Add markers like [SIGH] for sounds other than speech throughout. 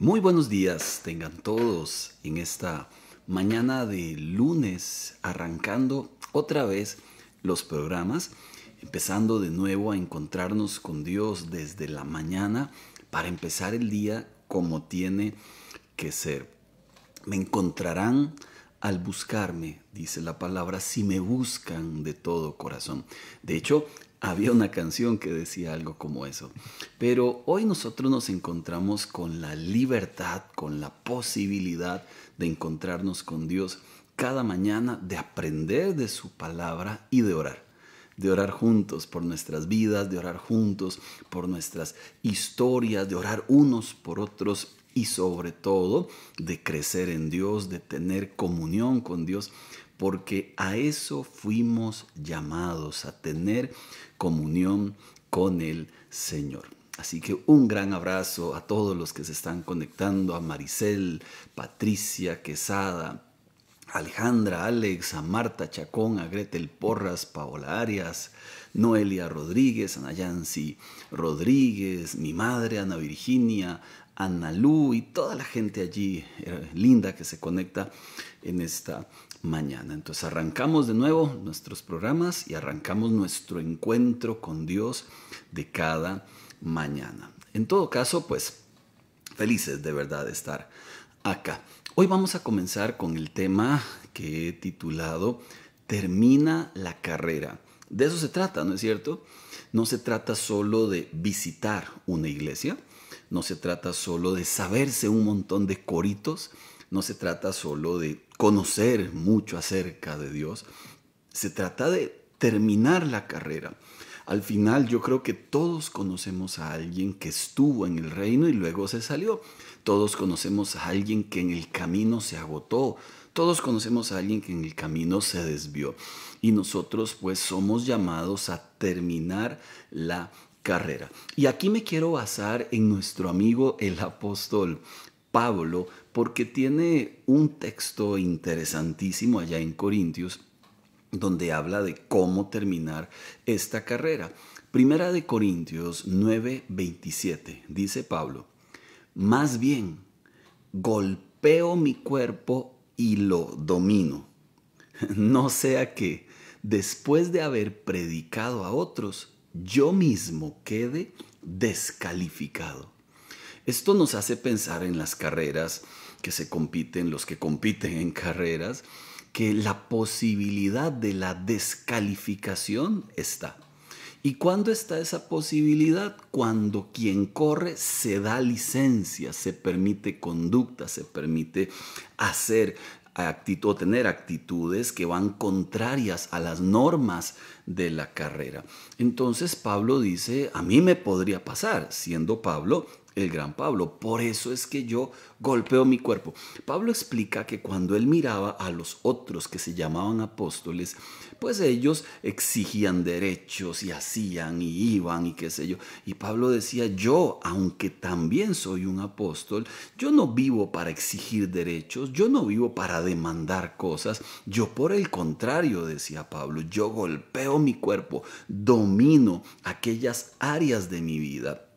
Muy buenos días tengan todos en esta mañana de lunes, arrancando otra vez los programas, empezando de nuevo a encontrarnos con Dios desde la mañana para empezar el día como tiene que ser. Me encontrarán al buscarme, dice la palabra, si me buscan de todo corazón. De hecho, había una canción que decía algo como eso. Pero hoy nosotros nos encontramos con la libertad, con la posibilidad de encontrarnos con Dios cada mañana, de aprender de su palabra y de orar de orar juntos por nuestras vidas, de orar juntos por nuestras historias, de orar unos por otros y sobre todo de crecer en Dios, de tener comunión con Dios, porque a eso fuimos llamados, a tener comunión con el Señor. Así que un gran abrazo a todos los que se están conectando, a Maricel, Patricia, Quesada, Alejandra, Alex, a Marta Chacón, a Gretel Porras, Paola Arias, Noelia Rodríguez, Ana Yancy Rodríguez, mi madre, Ana Virginia, Ana Lu y toda la gente allí eh, linda que se conecta en esta mañana. Entonces arrancamos de nuevo nuestros programas y arrancamos nuestro encuentro con Dios de cada mañana. En todo caso, pues felices de verdad de estar acá. Hoy vamos a comenzar con el tema que he titulado Termina la carrera. De eso se trata, ¿no es cierto? No se trata solo de visitar una iglesia, no se trata solo de saberse un montón de coritos, no se trata solo de conocer mucho acerca de Dios, se trata de terminar la carrera. Al final yo creo que todos conocemos a alguien que estuvo en el reino y luego se salió. Todos conocemos a alguien que en el camino se agotó. Todos conocemos a alguien que en el camino se desvió. Y nosotros pues somos llamados a terminar la carrera. Y aquí me quiero basar en nuestro amigo el apóstol Pablo porque tiene un texto interesantísimo allá en Corintios donde habla de cómo terminar esta carrera. Primera de Corintios 9:27 dice Pablo, más bien golpeo mi cuerpo y lo domino, [LAUGHS] no sea que después de haber predicado a otros, yo mismo quede descalificado. Esto nos hace pensar en las carreras que se compiten, los que compiten en carreras, que la posibilidad de la descalificación está. ¿Y cuándo está esa posibilidad? Cuando quien corre se da licencia, se permite conducta, se permite hacer actitud, o tener actitudes que van contrarias a las normas de la carrera. Entonces Pablo dice, a mí me podría pasar, siendo Pablo el gran Pablo. Por eso es que yo golpeo mi cuerpo. Pablo explica que cuando él miraba a los otros que se llamaban apóstoles, pues ellos exigían derechos y hacían y iban y qué sé yo. Y Pablo decía, yo, aunque también soy un apóstol, yo no vivo para exigir derechos, yo no vivo para demandar cosas. Yo por el contrario, decía Pablo, yo golpeo mi cuerpo, domino aquellas áreas de mi vida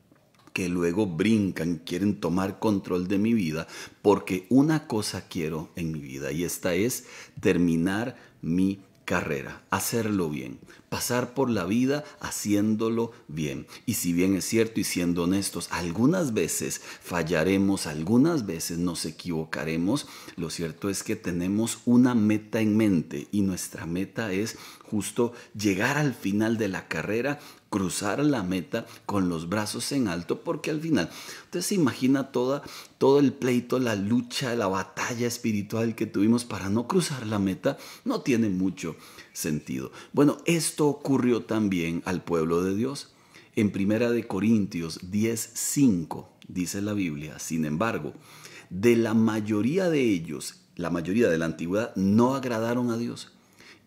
que luego brincan, quieren tomar control de mi vida, porque una cosa quiero en mi vida y esta es terminar mi carrera, hacerlo bien, pasar por la vida haciéndolo bien. Y si bien es cierto y siendo honestos, algunas veces fallaremos, algunas veces nos equivocaremos, lo cierto es que tenemos una meta en mente y nuestra meta es justo llegar al final de la carrera, cruzar la meta con los brazos en alto, porque al final, usted se imagina toda, todo el pleito, la lucha, la batalla espiritual que tuvimos para no cruzar la meta, no tiene mucho sentido. Bueno, esto ocurrió también al pueblo de Dios. En Primera de Corintios 10:5 dice la Biblia, sin embargo, de la mayoría de ellos, la mayoría de la antigüedad no agradaron a Dios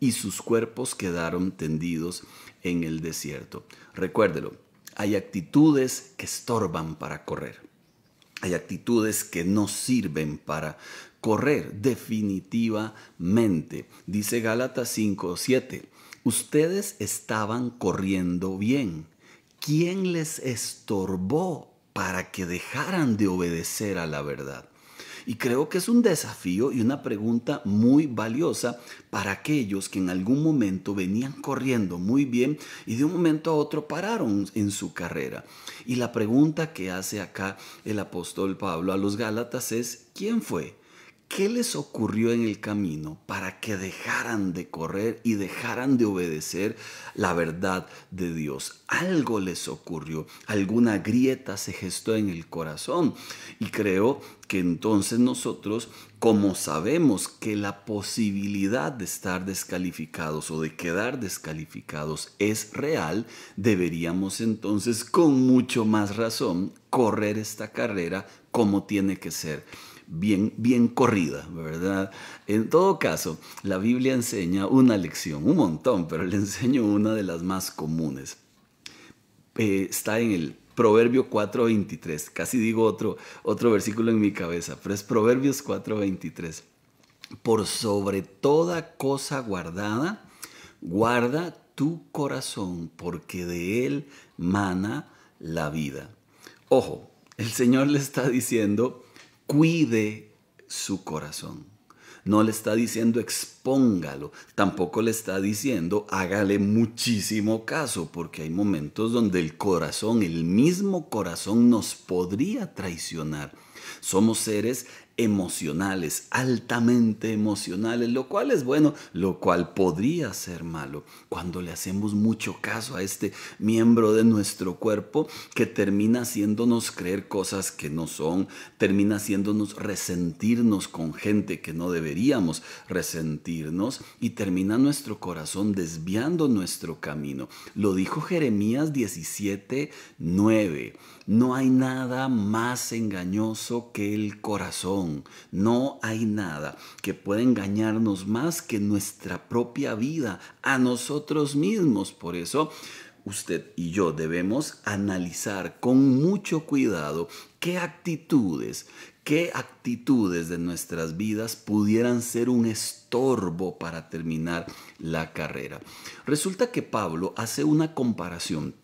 y sus cuerpos quedaron tendidos en el desierto. Recuérdelo, hay actitudes que estorban para correr. Hay actitudes que no sirven para correr definitivamente. Dice Gálatas 5:7. Ustedes estaban corriendo bien. ¿Quién les estorbó para que dejaran de obedecer a la verdad? Y creo que es un desafío y una pregunta muy valiosa para aquellos que en algún momento venían corriendo muy bien y de un momento a otro pararon en su carrera. Y la pregunta que hace acá el apóstol Pablo a los Gálatas es, ¿quién fue? ¿qué les ocurrió en el camino para que dejaran de correr y dejaran de obedecer la verdad de Dios? Algo les ocurrió, alguna grieta se gestó en el corazón y creo que entonces nosotros, como sabemos que la posibilidad de estar descalificados o de quedar descalificados es real, deberíamos entonces con mucho más razón correr esta carrera como tiene que ser bien, corrida, ¿verdad? En todo caso, la Biblia enseña una lección, un montón, pero le enseño una de las más comunes. Eh, está en el Proverbio 4.23, casi digo otro, otro versículo en mi cabeza, pero es Proverbios 4.23. Por sobre toda cosa guardada, guarda tu corazón, porque de él mana la vida. Ojo, el Señor le está diciendo cuide su corazón. No le está diciendo expóngalo, tampoco le está diciendo hágale muchísimo caso, porque hay momentos donde el corazón, el mismo corazón nos podría traicionar. Somos seres emocionales, altamente emocionales, lo cual es bueno, lo cual podría ser malo cuando le hacemos mucho caso a este miembro de nuestro cuerpo que termina haciéndonos creer cosas que no son, termina haciéndonos resentirnos con gente que no deberíamos resentirnos y termina nuestro corazón desviando nuestro camino. Lo dijo Jeremías 17, 9. No hay nada más engañoso que el corazón no hay nada que pueda engañarnos más que nuestra propia vida, a nosotros mismos. Por eso usted y yo debemos analizar con mucho cuidado qué actitudes, qué actitudes de nuestras vidas pudieran ser un estorbo para terminar la carrera. Resulta que Pablo hace una comparación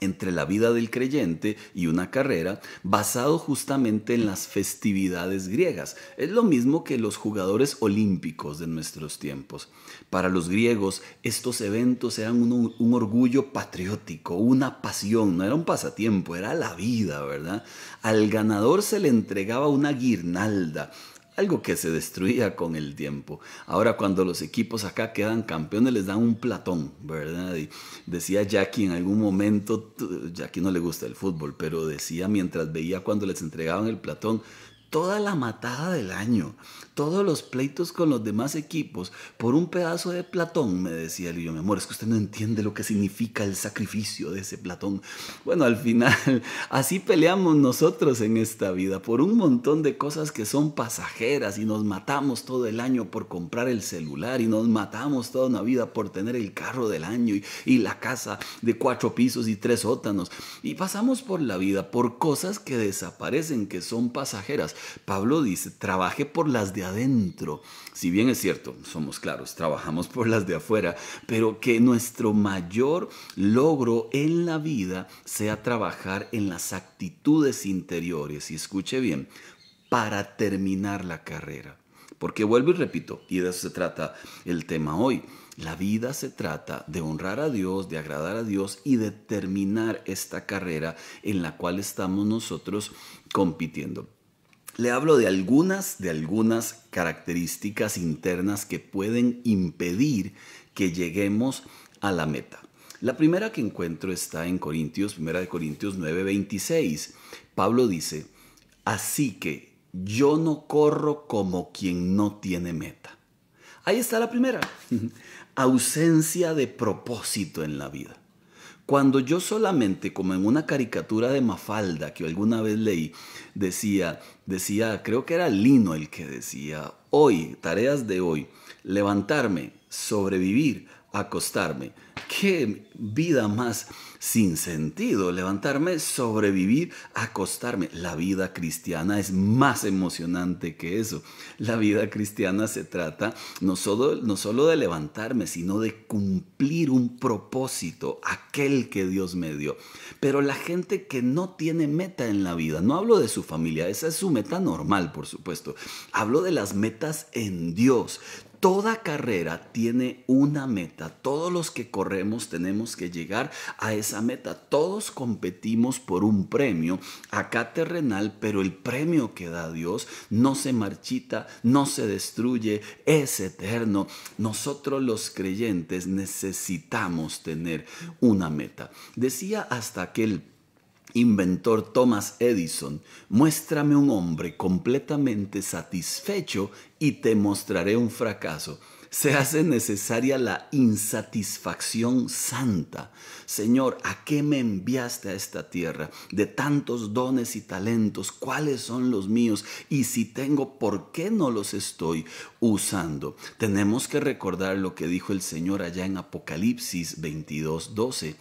entre la vida del creyente y una carrera basado justamente en las festividades griegas. Es lo mismo que los jugadores olímpicos de nuestros tiempos. Para los griegos estos eventos eran un, orgullo patriótico, una pasión, no era un pasatiempo, era la vida, ¿verdad? Al ganador se le entregaba una guirnalda, algo que se destruía con el tiempo. Ahora cuando los equipos acá quedan campeones les dan un platón, ¿verdad? Y decía Jackie en algún momento, Jackie no le gusta el fútbol, pero decía mientras veía cuando les entregaban el platón, toda la matada del año, todos los pleitos con los demás equipos por un pedazo de Platón, me decía el Y yo, mi amor, es que usted no entiende lo que significa el sacrificio de ese Platón. Bueno, al final, [LAUGHS] así peleamos nosotros en esta vida, por un montón de cosas que son pasajeras y nos matamos todo el año por comprar el celular y nos matamos toda una vida por tener el carro del año y, la casa de cuatro pisos y tres sótanos. Y pasamos por la vida por cosas que desaparecen, que son pasajeras. Pablo dice, trabaje por las de adentro. Si bien es cierto, somos claros, trabajamos por las de afuera, pero que nuestro mayor logro en la vida sea trabajar en las actitudes interiores. Y escuche bien, para terminar la carrera. Porque vuelvo y repito, y de eso se trata el tema hoy. La vida se trata de honrar a Dios, de agradar a Dios y de terminar esta carrera en la cual estamos nosotros compitiendo. Le hablo de algunas, de algunas características internas que pueden impedir que lleguemos a la meta. La primera que encuentro está en Corintios, primera de Corintios 9:26. Pablo dice, así que yo no corro como quien no tiene meta. Ahí está la primera, [LAUGHS] ausencia de propósito en la vida. Cuando yo solamente, como en una caricatura de Mafalda que alguna vez leí, decía, decía, creo que era Lino el que decía, hoy, tareas de hoy, levantarme, sobrevivir, acostarme. ¿Qué vida más sin sentido, levantarme, sobrevivir, acostarme. La vida cristiana es más emocionante que eso. La vida cristiana se trata no solo, de levantarme, sino de cumplir un propósito, aquel que Dios me dio. Pero la gente que no tiene meta en la vida, no hablo de su familia, esa es su meta normal, por supuesto. Hablo de las metas en Dios Toda carrera tiene una meta. Todos los que corremos tenemos que llegar a esa meta. Todos competimos por un premio, acá terrenal, pero el premio que da Dios no se marchita, no se destruye, es eterno. Nosotros los creyentes necesitamos tener una meta. Decía hasta aquel inventor Thomas Edison, muéstrame un hombre completamente satisfecho y te mostraré un fracaso. Se hace necesaria la insatisfacción santa. Señor, ¿a qué me enviaste a esta tierra? De tantos dones y talentos, ¿cuáles son los míos? Y si tengo, ¿por qué no los estoy usando? Tenemos que recordar lo que dijo el Señor allá en Apocalipsis 22, 12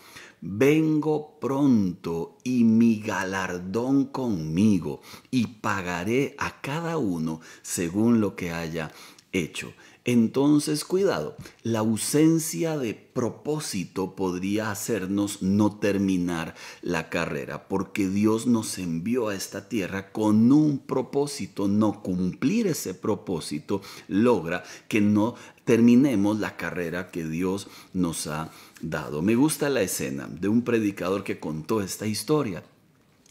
Vengo pronto y mi galardón conmigo y pagaré a cada uno según lo que haya hecho. Entonces, cuidado, la ausencia de propósito podría hacernos no terminar la carrera, porque Dios nos envió a esta tierra con un propósito. No cumplir ese propósito logra que no terminemos la carrera que Dios nos ha dado. Me gusta la escena de un predicador que contó esta historia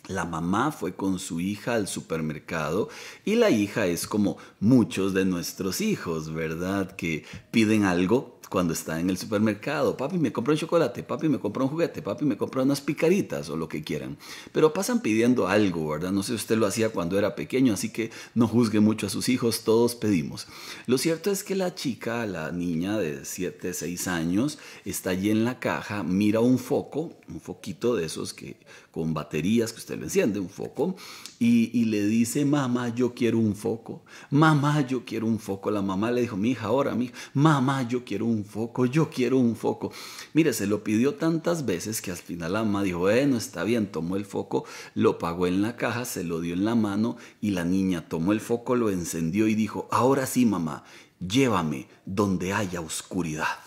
la mamá fue con su hija al supermercado y la hija es como muchos de nuestros hijos, ¿verdad? Que piden algo cuando está en el supermercado. Papi, me compró un chocolate, papi, me compró un juguete, papi, me compró unas picaritas o lo que quieran. Pero pasan pidiendo algo, ¿verdad? No sé, si usted lo hacía cuando era pequeño, así que no juzgue mucho a sus hijos, todos pedimos. Lo cierto es que la chica, la niña de 7, 6 años, está allí en la caja, mira un foco, un foquito de esos que con baterías que usted le enciende, un foco, y, le dice, mamá, yo quiero un foco, mamá, yo quiero un foco. La mamá le dijo, mi hija, ahora, mi mamá, yo quiero un foco, yo quiero un foco. Mire, se lo pidió tantas veces que al final la mamá dijo, no está bien, tomó el foco, lo pagó en la caja, se lo dio en la mano y la niña tomó el foco, lo encendió y dijo, ahora sí, mamá, llévame donde haya oscuridad.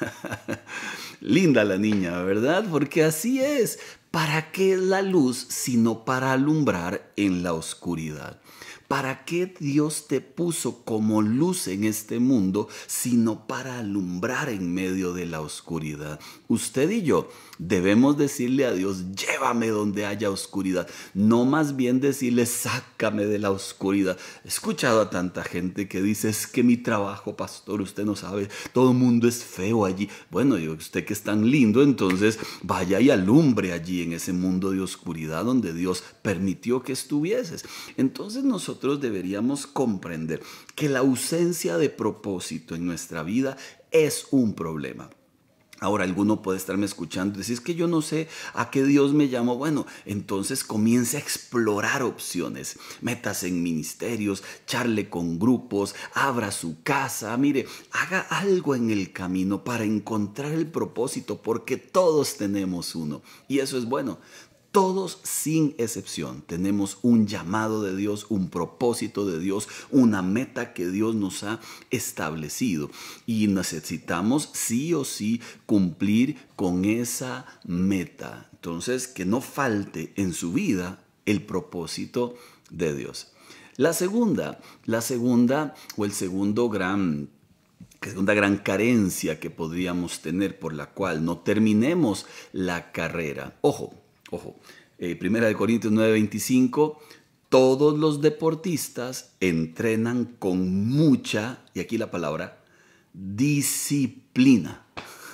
[LAUGHS] Linda la niña, ¿verdad? Porque así es. ¿Para qué la luz sino para alumbrar en la oscuridad? ¿Para qué Dios te puso como luz en este mundo sino para alumbrar en medio de la oscuridad? Usted y yo Debemos decirle a Dios, llévame donde haya oscuridad. No más bien decirle, sácame de la oscuridad. He escuchado a tanta gente que dice, es que mi trabajo, pastor, usted no sabe, todo el mundo es feo allí. Bueno, usted que es tan lindo, entonces vaya y alumbre allí en ese mundo de oscuridad donde Dios permitió que estuvieses. Entonces nosotros deberíamos comprender que la ausencia de propósito en nuestra vida es un problema. Ahora alguno puede estarme escuchando y decir, es que yo no sé a qué Dios me llamó. Bueno, entonces comience a explorar opciones. Metas en ministerios, charle con grupos, abra su casa, mire, haga algo en el camino para encontrar el propósito, porque todos tenemos uno. Y eso es bueno. Todos sin excepción tenemos un llamado de Dios, un propósito de Dios, una meta que Dios nos ha establecido. Y necesitamos sí o sí cumplir con esa meta. Entonces, que no falte en su vida el propósito de Dios. La segunda, la segunda o el segundo gran segunda gran carencia que podríamos tener por la cual no terminemos la carrera. Ojo, ojo, eh, primera de Corintios 9:25, todos los deportistas entrenan con mucha, y aquí la palabra, disciplina.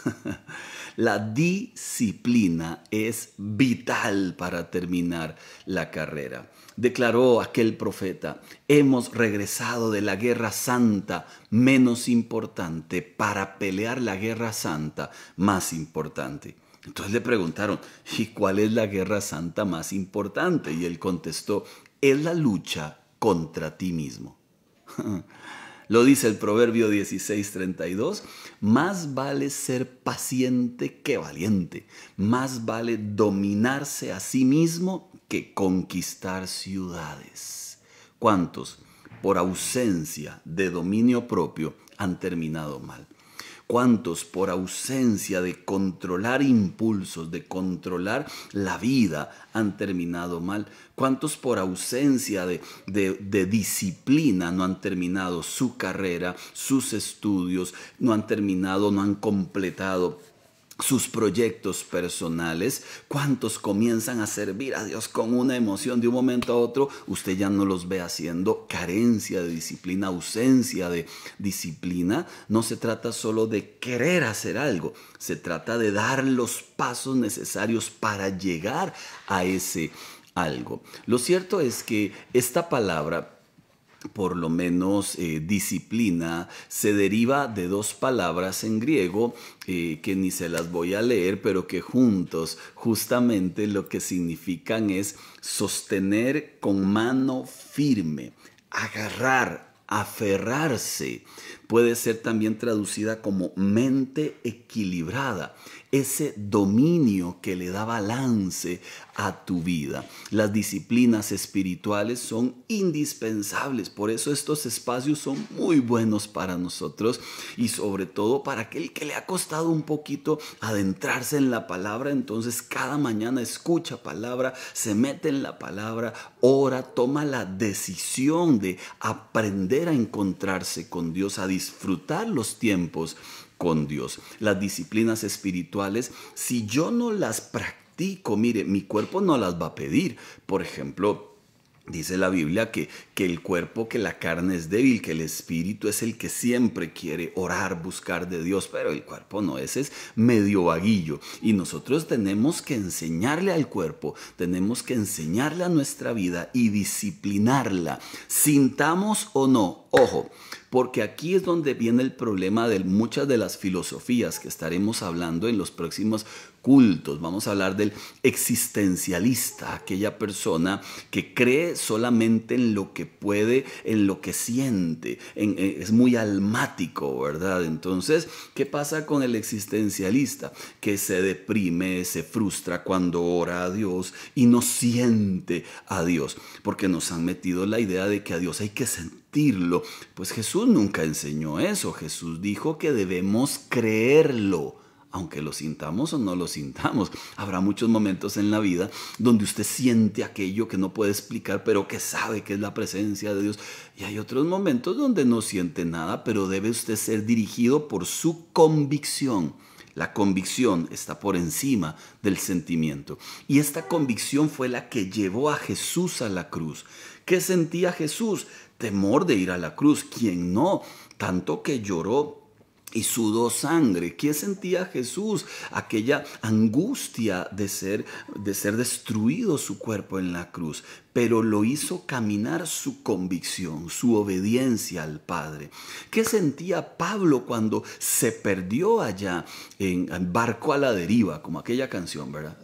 [LAUGHS] la disciplina es vital para terminar la carrera. Declaró aquel profeta, hemos regresado de la guerra santa menos importante para pelear la guerra santa más importante. Entonces le preguntaron, ¿y cuál es la guerra santa más importante? Y él contestó, es la lucha contra ti mismo. [LAUGHS] Lo dice el proverbio 16:32, más vale ser paciente que valiente, más vale dominarse a sí mismo que conquistar ciudades. ¿Cuántos por ausencia de dominio propio han terminado mal? cuántos por ausencia de controlar impulsos, de controlar la vida, han terminado mal, cuántos por ausencia de, de, disciplina no han terminado su carrera, sus estudios, no han terminado, no han completado sus proyectos personales, cuántos comienzan a servir a Dios con una emoción de un momento a otro, usted ya no los ve haciendo carencia de disciplina, ausencia de disciplina. No se trata solo de querer hacer algo, se trata de dar los pasos necesarios para llegar a ese algo. Lo cierto es que esta palabra por lo menos eh, disciplina, se deriva de dos palabras en griego eh, que ni se las voy a leer, pero que juntos justamente lo que significan es sostener con mano firme, agarrar, aferrarse puede ser también traducida como mente equilibrada, ese dominio que le da balance a tu vida. Las disciplinas espirituales son indispensables, por eso estos espacios son muy buenos para nosotros y sobre todo para aquel que le ha costado un poquito adentrarse en la palabra, entonces cada mañana escucha palabra, se mete en la palabra, ora, toma la decisión de aprender a encontrarse con Dios, a disfrutar los tiempos con Dios. Las disciplinas espirituales, si yo no las practico, mire, mi cuerpo no las va a pedir. Por ejemplo, Dice la Biblia que, que, el cuerpo, que la carne es débil, que el espíritu es el que siempre quiere orar, buscar de Dios, pero el cuerpo no, es, es medio vaguillo. Y nosotros tenemos que enseñarle al cuerpo, tenemos que enseñarle a nuestra vida y disciplinarla, sintamos o no, ojo, porque aquí es donde viene el problema de muchas de las filosofías que estaremos hablando en los próximos cultos, vamos a hablar del existencialista, aquella persona que cree solamente en lo que puede, en lo que siente, eh, es muy almático, ¿verdad? Entonces, ¿qué pasa con el existencialista? Que se deprime, se frustra cuando ora a Dios y no siente a Dios, porque nos han metido la idea de que a Dios hay que sentirlo. pues Jesús nunca enseñó eso. Jesús dijo que debemos creerlo aunque lo sintamos o no lo sintamos. Habrá muchos momentos en la vida donde usted siente aquello que no puede explicar, pero que sabe que es la presencia de Dios. Y hay otros momentos donde no siente nada, pero debe usted ser dirigido por su convicción. La convicción está por encima del sentimiento. Y esta convicción fue la que llevó a Jesús a la cruz. ¿Qué sentía Jesús? Temor de ir a la cruz. ¿Quién no? Tanto que lloró, y sudó sangre. ¿Qué sentía Jesús? Aquella angustia de ser, de ser destruido su cuerpo en la cruz, pero lo hizo caminar su convicción, su obediencia al Padre. ¿Qué sentía Pablo cuando se perdió allá en, en barco a la deriva, como aquella canción, verdad?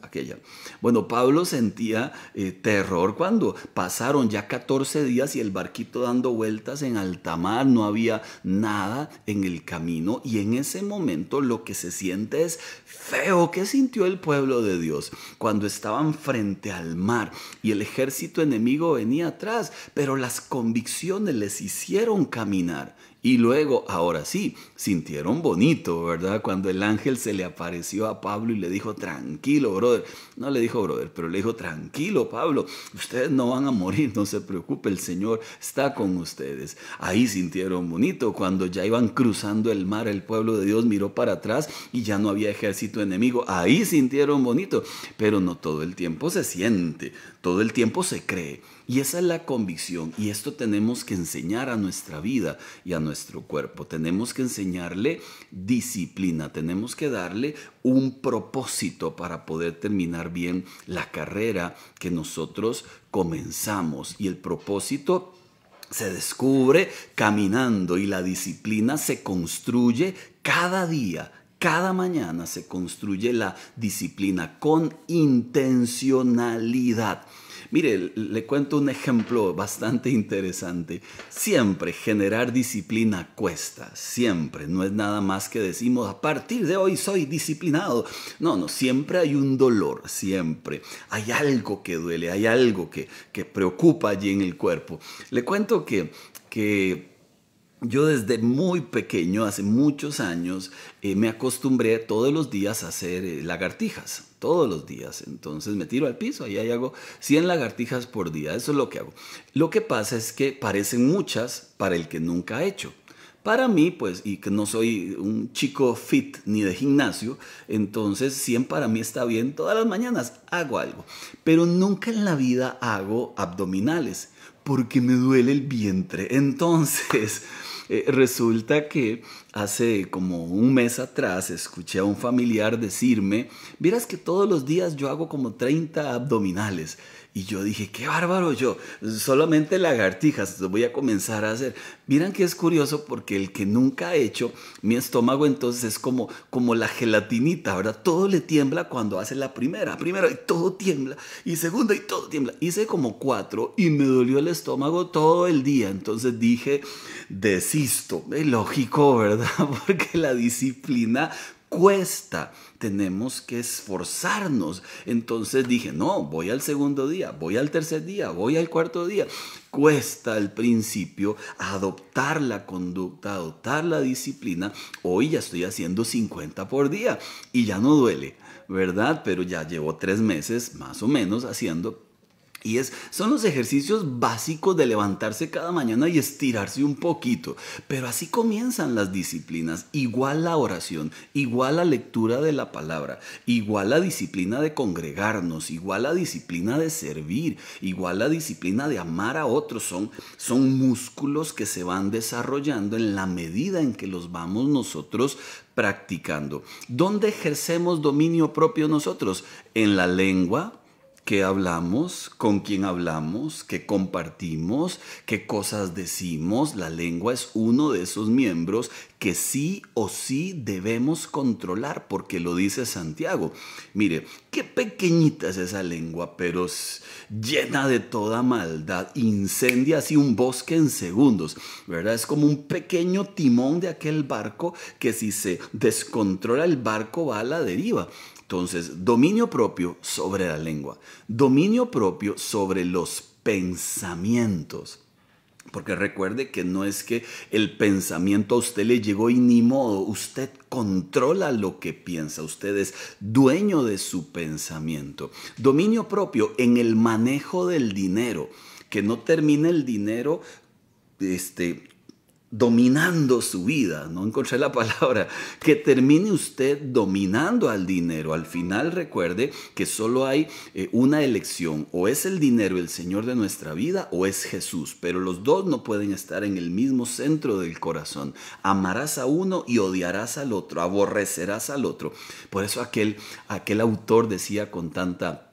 Bueno, Pablo sentía eh, terror cuando pasaron ya 14 días y el barquito dando vueltas en alta mar, no había nada en el camino y en ese momento lo que se siente es feo. ¿Qué sintió el pueblo de Dios cuando estaban frente al mar y el ejército enemigo venía atrás? Pero las convicciones les hicieron caminar y luego, ahora sí, sintieron bonito, ¿verdad? Cuando el ángel se le apareció a Pablo y le dijo, tranquilo, brother. No le dijo, brother, pero le dijo, tranquilo, Pablo, ustedes no van a morir, no se preocupe, el Señor está con ustedes. Ahí sintieron bonito. Cuando ya iban cruzando el mar, el pueblo de Dios miró para atrás y ya no había ejército enemigo. Ahí sintieron bonito, pero no todo el tiempo se siente todo el tiempo se cree. Y esa es la convicción y esto tenemos que enseñar a nuestra vida y a nuestro cuerpo. Tenemos que enseñarle disciplina, tenemos que darle un propósito para poder terminar bien la carrera que nosotros comenzamos. Y el propósito se descubre caminando y la disciplina se construye cada día cada mañana se construye la disciplina con intencionalidad. Mire, le cuento un ejemplo bastante interesante. Siempre generar disciplina cuesta, siempre. No es nada más que decimos, a partir de hoy soy disciplinado. No, no, siempre hay un dolor, siempre. Hay algo que duele, hay algo que, preocupa allí en el cuerpo. Le cuento que... yo desde muy pequeño, hace muchos años, eh, me acostumbré todos los días a hacer eh, lagartijas todos los días. Entonces me tiro al piso, ahí hago 100 lagartijas por día, eso es lo que hago. Lo que pasa es que parecen muchas para el que nunca ha hecho. Para mí, pues, y que no soy un chico fit ni de gimnasio, entonces 100 para mí está bien. Todas las mañanas hago algo, pero nunca en la vida hago abdominales porque me duele el vientre. [LAUGHS] Entonces, eh, resulta que hace como un mes atrás escuché a un familiar decirme, vieras que todos los días yo hago como 30 abdominales. Y yo dije, qué bárbaro, yo solamente lagartijas, voy a comenzar a hacer. Miran que es curioso porque el que nunca ha hecho, mi estómago entonces es como, como la gelatinita, ¿verdad? Todo le tiembla cuando hace la primera, primero y todo tiembla, y segundo y todo tiembla. Hice como cuatro y me dolió el estómago todo el día, entonces dije, desisto. Es lógico, ¿verdad? [LAUGHS] Porque la disciplina cuesta, tenemos que esforzarnos. Entonces dije, no, voy al segundo día, voy al tercer día, voy al cuarto día. Cuesta al principio adoptar la conducta, adoptar la disciplina. Hoy ya estoy haciendo 50 por día y ya no duele, ¿verdad? Pero ya llevo tres meses más o menos haciendo y son los ejercicios básicos de levantarse cada mañana y estirarse un poquito. Pero así comienzan las disciplinas. Igual la oración, igual la lectura de la palabra, igual la disciplina de congregarnos, igual la disciplina de servir, igual la disciplina de amar a otros. Son, son músculos que se van desarrollando en la medida en que los vamos nosotros practicando. ¿Dónde ejercemos dominio propio nosotros? En la lengua ¿Qué hablamos, con quién hablamos, ¿Qué compartimos, qué cosas decimos. La lengua es uno de esos miembros que sí o sí debemos controlar, porque lo dice Santiago. Mire, qué pequeñita es esa lengua, pero llena de toda maldad, incendia así un bosque en segundos, ¿verdad? Es como un pequeño timón de aquel barco que si se descontrola el barco va a la deriva. Entonces, dominio propio sobre la lengua, dominio propio sobre los pensamientos. Porque recuerde que no es que el pensamiento a usted le llegó y ni modo, usted controla lo que piensa, usted es dueño de su pensamiento. Dominio propio en el manejo del dinero, que no termine el dinero este, dominando su vida, no encontré la palabra, que termine usted dominando al dinero. Al final recuerde que solo hay eh, una elección, o es el dinero el Señor de nuestra vida o es Jesús, pero los dos no pueden estar en el mismo centro del corazón. Amarás a uno y odiarás al otro, aborrecerás al otro. Por eso aquel, aquel autor decía con tanta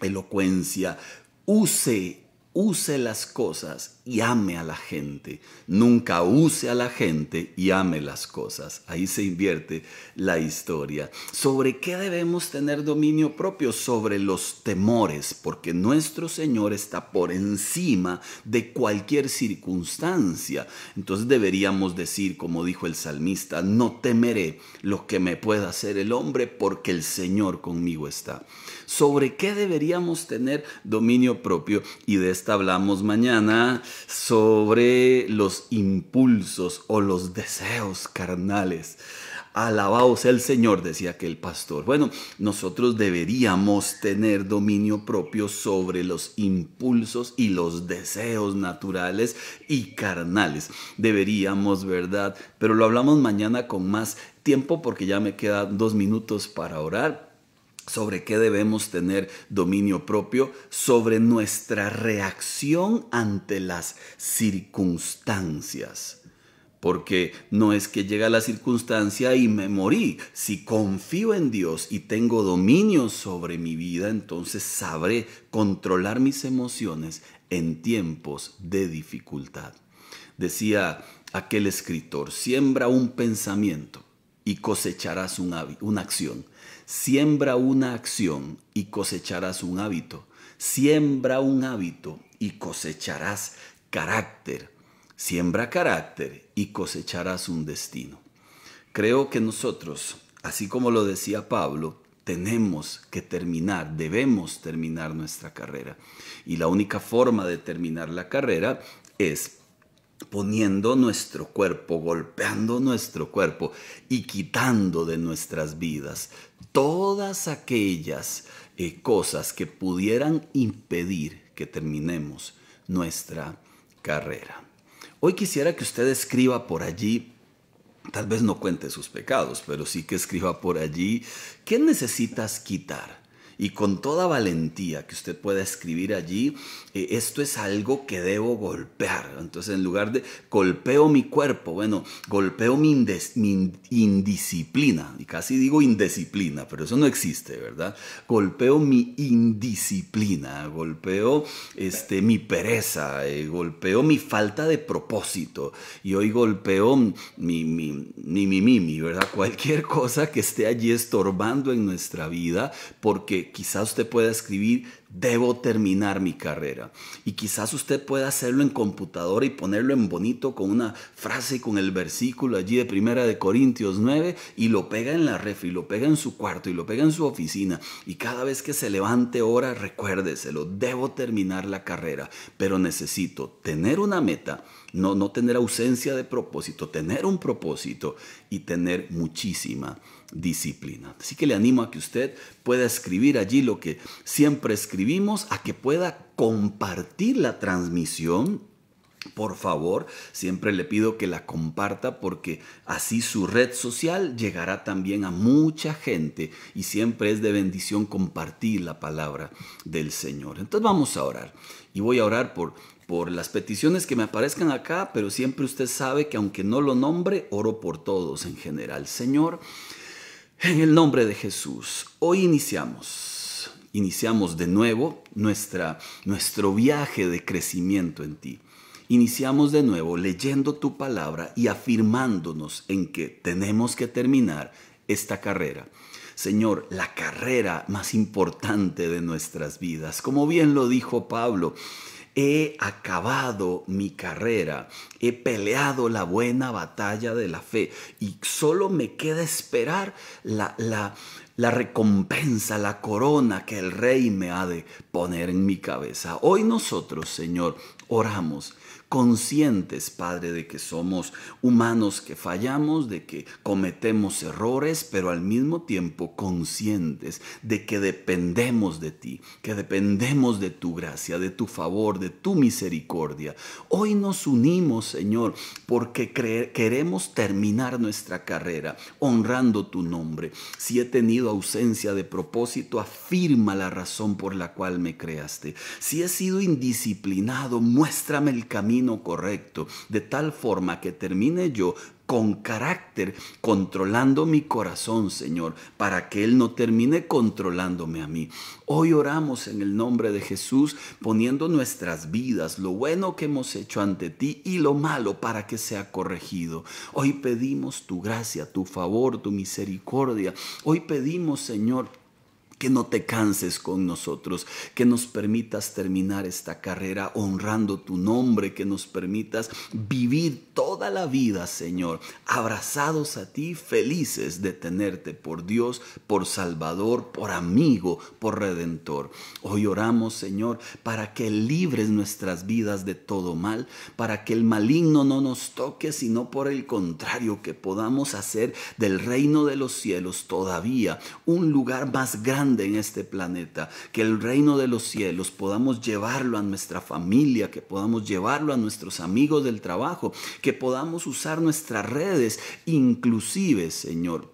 elocuencia, use use las cosas y ame a la gente. Nunca use a la gente y ame las cosas. Ahí se invierte la historia. ¿Sobre qué debemos tener dominio propio? Sobre los temores, porque nuestro Señor está por encima de cualquier circunstancia. Entonces deberíamos decir, como dijo el salmista, no temeré lo que me pueda hacer el hombre, porque el Señor conmigo está sobre qué deberíamos tener dominio propio. Y de esta hablamos mañana sobre los impulsos o los deseos carnales. Alabaos el Señor, decía que el pastor. Bueno, nosotros deberíamos tener dominio propio sobre los impulsos y los deseos naturales y carnales. Deberíamos, ¿verdad? Pero lo hablamos mañana con más tiempo porque ya me quedan dos minutos para orar sobre qué debemos tener dominio propio, sobre nuestra reacción ante las circunstancias. Porque no es que llega la circunstancia y me morí. Si confío en Dios y tengo dominio sobre mi vida, entonces sabré controlar mis emociones en tiempos de dificultad. Decía aquel escritor, siembra un pensamiento y cosecharás una acción. Siembra una acción y cosecharás un hábito. Siembra un hábito y cosecharás carácter. Siembra carácter y cosecharás un destino. Creo que nosotros, así como lo decía Pablo, tenemos que terminar, debemos terminar nuestra carrera. Y la única forma de terminar la carrera es poniendo nuestro cuerpo, golpeando nuestro cuerpo y quitando de nuestras vidas todas aquellas eh, cosas que pudieran impedir que terminemos nuestra carrera. Hoy quisiera que usted escriba por allí, tal vez no cuente sus pecados, pero sí que escriba por allí, ¿qué necesitas quitar? y con toda valentía que usted pueda escribir allí, eh, esto es algo que debo golpear. Entonces, en lugar de golpeo mi cuerpo, bueno, golpeo mi, indisciplina, y casi digo indisciplina, pero eso no existe, ¿verdad? Golpeo mi indisciplina, golpeo este, mi pereza, eh, golpeo mi falta de propósito, y hoy golpeo mi, mi, mi, mi, mi, ¿verdad? [LAUGHS] Cualquier cosa que esté allí estorbando en nuestra vida, porque quizás usted pueda escribir, debo terminar mi carrera. Y quizás usted pueda hacerlo en computadora y ponerlo en bonito con una frase y con el versículo allí de Primera de Corintios 9 y lo pega en la refri, lo pega en su cuarto y lo pega en su oficina. Y cada vez que se levante ahora, recuérdeselo, debo terminar la carrera, pero necesito tener una meta, no, no tener ausencia de propósito, tener un propósito y tener muchísima disciplina. Así que le animo a que usted pueda escribir allí lo que siempre escribimos, a que pueda compartir la transmisión. Por favor, siempre le pido que la comparta porque así su red social llegará también a mucha gente y siempre es de bendición compartir la palabra del Señor. Entonces vamos a orar y voy a orar por por las peticiones que me aparezcan acá, pero siempre usted sabe que aunque no lo nombre, oro por todos en general. Señor, en el nombre de Jesús, hoy iniciamos, iniciamos de nuevo nuestra, nuestro viaje de crecimiento en ti. Iniciamos de nuevo leyendo tu palabra y afirmándonos en que tenemos que terminar esta carrera. Señor, la carrera más importante de nuestras vidas. Como bien lo dijo Pablo, he acabado mi carrera, he peleado la buena batalla de la fe y solo me queda esperar la, la, la recompensa, la corona que el rey me ha de poner en mi cabeza. Hoy nosotros, Señor, oramos conscientes, Padre, de que somos humanos que fallamos, de que cometemos errores, pero al mismo tiempo conscientes de que dependemos de ti, que dependemos de tu gracia, de tu favor, de tu misericordia. Hoy nos unimos, Señor, porque queremos terminar nuestra carrera honrando tu nombre. Si he tenido ausencia de propósito, afirma la razón por la cual me creaste. Si he sido indisciplinado, muéstrame el camino correcto, de tal forma que termine yo con carácter, controlando mi corazón, Señor, para que Él no termine controlándome a mí. Hoy oramos en el nombre de Jesús, poniendo nuestras vidas, lo bueno que hemos hecho ante ti y lo malo para que sea corregido. Hoy pedimos tu gracia, tu favor, tu misericordia. Hoy pedimos, Señor, que no te canses con nosotros, que nos permitas terminar esta carrera honrando tu nombre, que nos permitas vivir toda la vida, Señor, abrazados a ti, felices de tenerte por Dios, por Salvador, por amigo, por Redentor. Hoy oramos, Señor, para que libres nuestras vidas de todo mal, para que el maligno no nos toque, sino por el contrario, que podamos hacer del reino de los cielos todavía un lugar más grande en este planeta, que el reino de los cielos podamos llevarlo a nuestra familia, que podamos llevarlo a nuestros amigos del trabajo, que podamos usar nuestras redes, inclusive, Señor,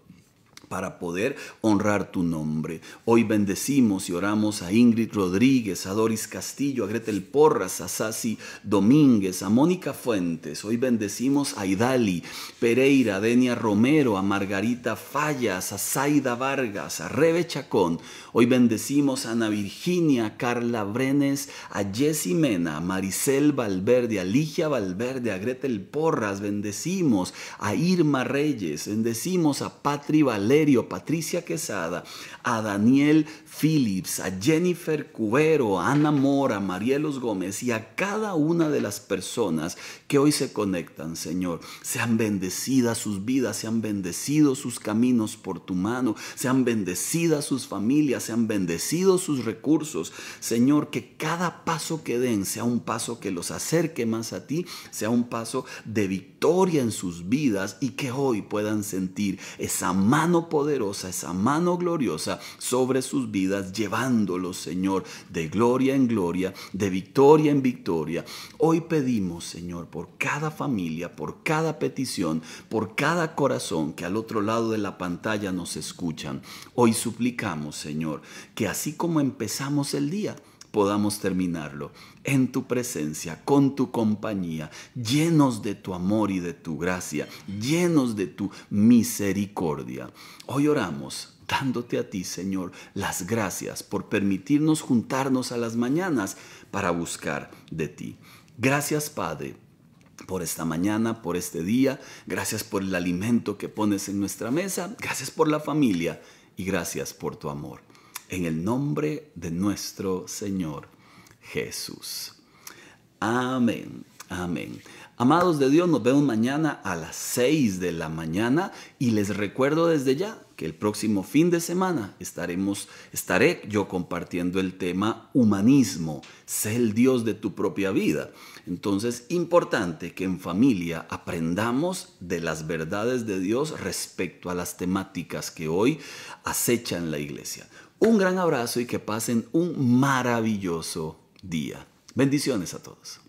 para poder honrar tu nombre. Hoy bendecimos y oramos a Ingrid Rodríguez, a Doris Castillo, a Gretel Porras, a Sasi Domínguez, a Mónica Fuentes. Hoy bendecimos a Idali Pereira, a Denia Romero, a Margarita Fallas, a Zaida Vargas, a Rebe Chacón. Hoy bendecimos a Ana Virginia, Carla Brenes, a Jessie Mena, a Maricel Valverde, a Ligia Valverde, a Gretel Porras. Bendecimos a Irma Reyes, bendecimos a Patri Valer Patricia Quesada, a Daniel Phillips, a Jennifer Cubero, a Ana Mora, a Marielos Gómez y a cada una de las personas que hoy se conectan, Señor. Sean bendecidas sus vidas, sean bendecidos sus caminos por tu mano, sean bendecidas sus familias, sean bendecidos sus recursos. Señor, que cada paso que den sea un paso que los acerque más a ti, sea un paso de victoria en sus vidas y que hoy puedan sentir esa mano poderosa, esa mano gloriosa sobre sus vidas, llevándolos, Señor, de gloria en gloria, de victoria en victoria. Hoy pedimos, Señor, por cada familia, por cada petición, por cada corazón que al otro lado de la pantalla nos escuchan. Hoy suplicamos, Señor, que así como empezamos el día, podamos terminarlo en tu presencia, con tu compañía, llenos de tu amor y de tu gracia, llenos de tu misericordia. Hoy oramos dándote a ti, Señor, las gracias por permitirnos juntarnos a las mañanas para buscar de ti. Gracias, Padre, por esta mañana, por este día. Gracias por el alimento que pones en nuestra mesa. Gracias por la familia y gracias por tu amor en el nombre de nuestro Señor Jesús. Amén, amén. Amados de Dios, nos vemos mañana a las 6 de la mañana y les recuerdo desde ya que el próximo fin de semana estaremos, estaré yo compartiendo el tema humanismo, sé el Dios de tu propia vida. Entonces, importante que en familia aprendamos de las verdades de Dios respecto a las temáticas que hoy acechan la iglesia. Un gran abrazo y que pasen un maravilloso día. Bendiciones a todos.